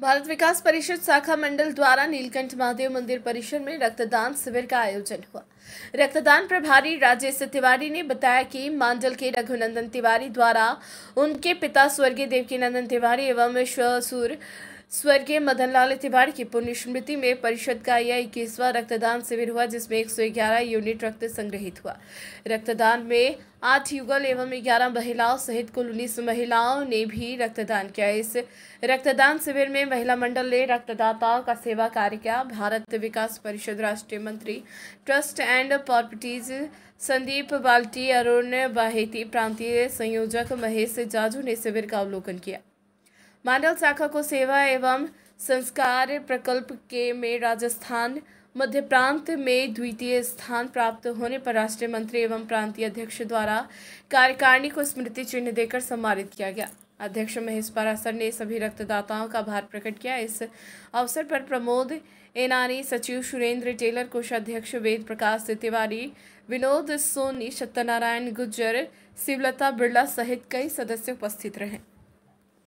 भारत विकास परिषद शाखा मंडल द्वारा नीलकंठ महादेव मंदिर परिसर में रक्तदान शिविर का आयोजन हुआ रक्तदान प्रभारी राजेश तिवारी ने बताया कि मांडल के रघुनंदन तिवारी द्वारा उनके पिता स्वर्गीय देवकीनंदन तिवारी एवं स्वसुर स्वर्गीय मदनलाल तिवारी की पुण्य स्मृति में परिषद का यह इक्कीसवा रक्तदान शिविर हुआ जिसमें 111 यूनिट रक्त संग्रहित हुआ रक्तदान में आठ युगल एवं ग्यारह महिलाओं सहित कुल उन्नीस महिलाओं ने भी रक्तदान किया इस रक्तदान शिविर में महिला मंडल ने रक्तदाताओं का सेवा कार्य किया भारत विकास परिषद राष्ट्रीय मंत्री ट्रस्ट एंड प्रॉपर्टीज संदीप बाल्टी अरुण बाहेती प्रांतीय संयोजक महेश जाजू ने शिविर का अवलोकन किया मांडल शाखा को सेवा एवं संस्कार प्रकल्प के में राजस्थान मध्य प्रांत में द्वितीय स्थान प्राप्त होने पर राष्ट्रीय मंत्री एवं प्रांतीय अध्यक्ष द्वारा कार्यकारिणी को स्मृति चिन्ह देकर सम्मानित किया गया अध्यक्ष महेश परासर ने सभी रक्तदाताओं का आभार प्रकट किया इस अवसर पर प्रमोद एनानी सचिव सुरेंद्र टेलर कोषाध्यक्ष वेद प्रकाश तिवारी विनोद सोनी सत्यनारायण गुज्जर शिवलता बिरला सहित कई सदस्य उपस्थित रहे